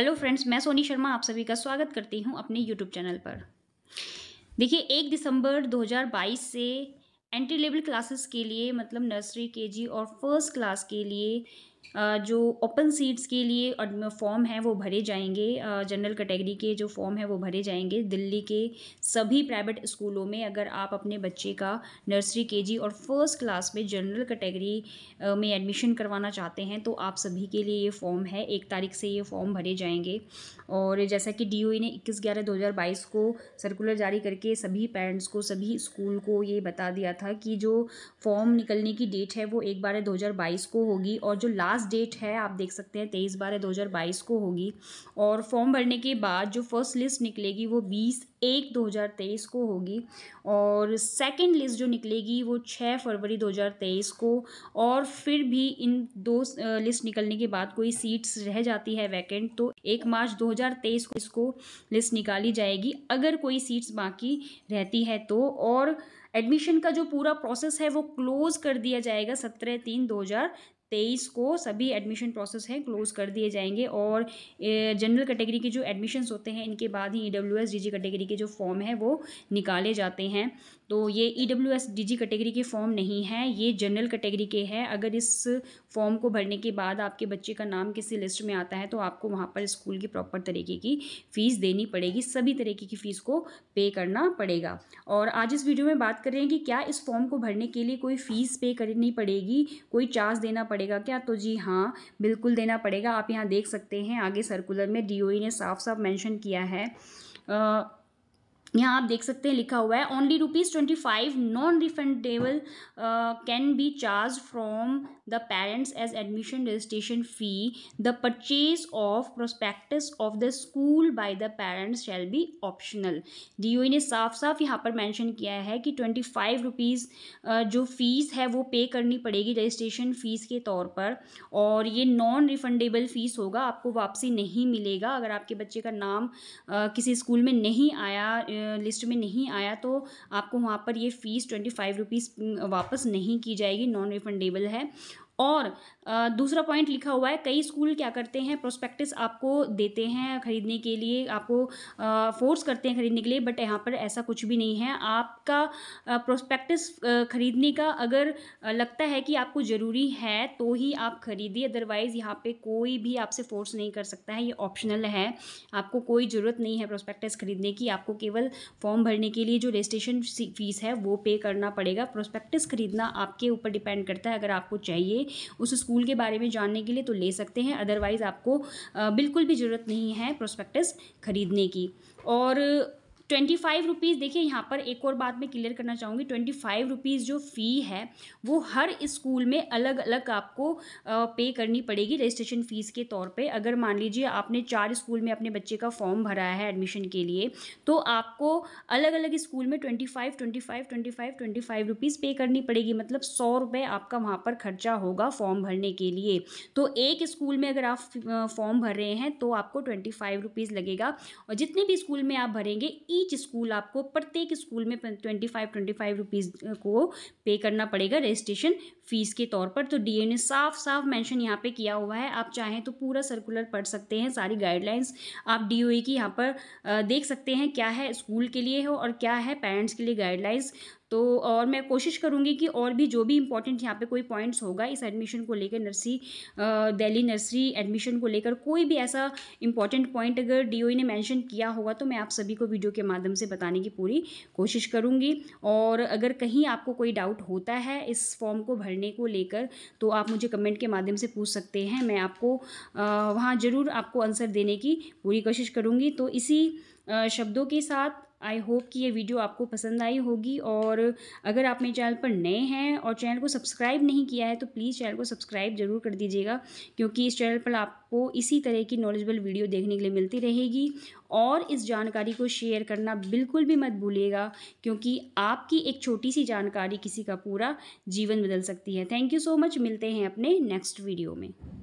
hello friends मैं सोनी शर्मा आप सभी का स्वागत करती हूं अपने यूट्यूब चैनल पर देखिए एक दिसंबर 2022 से एंट्री लेवल क्लासेस के लिए मतलब नर्सरी केजी और फर्स्ट क्लास के लिए जो ओपन सीट्स के लिए फॉर्म है वो भरे जाएंगे जनरल कैटेगरी के जो फॉर्म है वो भरे जाएंगे दिल्ली के सभी प्राइवेट स्कूलों में अगर आप अपने बच्चे का नर्सरी केजी और फर्स्ट क्लास में जनरल कैटेगरी में एडमिशन करवाना चाहते हैं तो आप सभी के लिए ये फॉर्म है एक तारीख से ये फॉर्म भरे जाएंगे और जैसा कि डी e ने इक्कीस ग्यारह दो को सर्कुलर जारी करके सभी पेरेंट्स को सभी स्कूल को ये बता दिया था कि जो फॉर्म निकलने की डेट है वो एक बारह दो को होगी और जो लास्ट लास्ट डेट है आप देख सकते हैं तेईस बारह दो हज़ार बाईस को होगी और फॉर्म भरने के बाद जो फर्स्ट लिस्ट निकलेगी वो बीस एक दो हज़ार तेईस को होगी और सेकंड लिस्ट जो निकलेगी वो छः फरवरी दो हज़ार तेईस को और फिर भी इन दो लिस्ट निकलने के बाद कोई सीट्स रह जाती है वैकेंट तो एक मार्च दो हज़ार तेईस को इसको लिस्ट निकाली जाएगी अगर कोई सीट्स बाकी रहती है तो और एडमिशन का जो पूरा प्रोसेस है वो क्लोज़ कर दिया जाएगा सत्रह तीन दो हज़ार तेईस को सभी एडमिशन प्रोसेस है क्लोज़ कर दिए जाएंगे और जनरल कैटेगरी के जो एडमिशन्स होते हैं इनके बाद ही E W S D G category के जो फॉर्म है वो निकाले जाते हैं तो ये E W S D G category के फॉर्म नहीं है ये जनरल कैटेगरी के है अगर इस फॉर्म को भरने के बाद आपके बच्चे का नाम किसी लिस्ट में आता है तो आपको वहाँ पर स्कूल की प्रॉपर तरीके की फ़ीस देनी पड़ेगी सभी तरीके की फ़ीस को पे करना पड़ेगा और आज इस वीडियो में बात कर रहे हैं कि क्या इस फॉर्म को भरने के लिए कोई फ़ीस पे करनी पड़ेगी कोई चार्ज देना पड़ेगा क्या तो जी हाँ बिल्कुल देना पड़ेगा आप यहाँ देख सकते हैं आगे सर्कुलर में डी e ने साफ साफ मैंशन किया है आ, यहाँ आप देख सकते हैं लिखा हुआ है only rupees twenty five non refundable can be charge from the parents as admission registration fee the purchase of prospectus of the school by the parents shall be optional D ने साफ साफ यहाँ पर मेंशन किया है कि twenty five rupees जो fees है वो पे करनी पड़ेगी रजिस्ट्रेशन फ़ीस के तौर पर और ये नॉन रिफंडेबल फ़ीस होगा आपको वापसी नहीं मिलेगा अगर आपके बच्चे का नाम uh, किसी स्कूल में नहीं आया लिस्ट में नहीं आया तो आपको वहाँ पर ये फ़ीस ट्वेंटी फाइव रुपीज़ वापस नहीं की जाएगी नॉन रिफंडेबल है और दूसरा पॉइंट लिखा हुआ है कई स्कूल क्या करते हैं प्रोस्पेक्टिस आपको देते हैं ख़रीदने के लिए आपको फोर्स करते हैं ख़रीदने के लिए बट यहाँ पर ऐसा कुछ भी नहीं है आपका प्रोस्पेक्टिस ख़रीदने का अगर लगता है कि आपको ज़रूरी है तो ही आप ख़रीदिए अदरवाइज़ यहाँ पे कोई भी आपसे फोर्स नहीं कर सकता है ये ऑप्शनल है आपको कोई ज़रूरत नहीं है प्रोस्पेक्टिस ख़रीदने की आपको केवल फॉर्म भरने के लिए जो रजिस्ट्रेशन फ़ीस है वो पे करना पड़ेगा प्रोस्पेक्टिस ख़रीदना आपके ऊपर डिपेंड करता है अगर आपको चाहिए उस स्कूल के बारे में जानने के लिए तो ले सकते हैं अदरवाइज़ आपको बिल्कुल भी ज़रूरत नहीं है प्रोस्पेक्टस ख़रीदने की और ट्वेंटी फाइव रुपीज़ देखिए यहाँ पर एक और बात मैं क्लियर करना चाहूँगी ट्वेंटी फाइव रुपीज़ जो फ़ी है वो हर स्कूल में अलग अलग आपको पे करनी पड़ेगी रजिस्ट्रेशन फ़ीस के तौर पे अगर मान लीजिए आपने चार स्कूल में अपने बच्चे का फॉर्म भराया है एडमिशन के लिए तो आपको अलग अलग स्कूल में twenty five twenty five twenty five twenty five rupees pay करनी पड़ेगी मतलब सौ रुपये आपका वहाँ पर खर्चा होगा फॉर्म भरने के लिए तो एक स्कूल में अगर आप फॉर्म भर रहे हैं तो आपको ट्वेंटी फाइव रुपीज़ लगेगा और जितने भी स्कूल में आप भरेंगे ई ईच स्कूल आपको प्रत्येक स्कूल में twenty five twenty five rupees को पे करना पड़ेगा रजिस्ट्रेशन फ़ीस के तौर पर तो डीए ने साफ साफ मेंशन यहाँ पे किया हुआ है आप चाहें तो पूरा सर्कुलर पढ़ सकते हैं सारी गाइडलाइंस आप डी की यहाँ पर देख सकते हैं क्या है स्कूल के लिए हो और क्या है पेरेंट्स के लिए गाइडलाइंस तो और मैं कोशिश करूँगी कि और भी जो भी इंपॉर्टेंट यहाँ पे कोई पॉइंट्स होगा इस एडमिशन को लेकर नर्सरी दिल्ली नर्सरी एडमिशन को लेकर कोई भी ऐसा इंपॉर्टेंट पॉइंट अगर डी e ने मैंशन किया होगा तो मैं आप सभी को वीडियो के माध्यम से बताने की पूरी कोशिश करूँगी और अगर कहीं आपको कोई डाउट होता है इस फॉर्म को भरने को लेकर तो आप मुझे कमेंट के माध्यम से पूछ सकते हैं मैं आपको वहाँ ज़रूर आपको आंसर देने की पूरी कोशिश करूँगी तो इसी शब्दों के साथ आई होप कि ये वीडियो आपको पसंद आई होगी और अगर आप मेरे चैनल पर नए हैं और चैनल को सब्सक्राइब नहीं किया है तो प्लीज़ चैनल को सब्सक्राइब ज़रूर कर दीजिएगा क्योंकि इस चैनल पर आपको इसी तरह की नॉलेजबल वीडियो देखने के लिए मिलती रहेगी और इस जानकारी को शेयर करना बिल्कुल भी मत भूलिएगा क्योंकि आपकी एक छोटी सी जानकारी किसी का पूरा जीवन बदल सकती है थैंक यू सो मच मिलते हैं अपने नेक्स्ट वीडियो में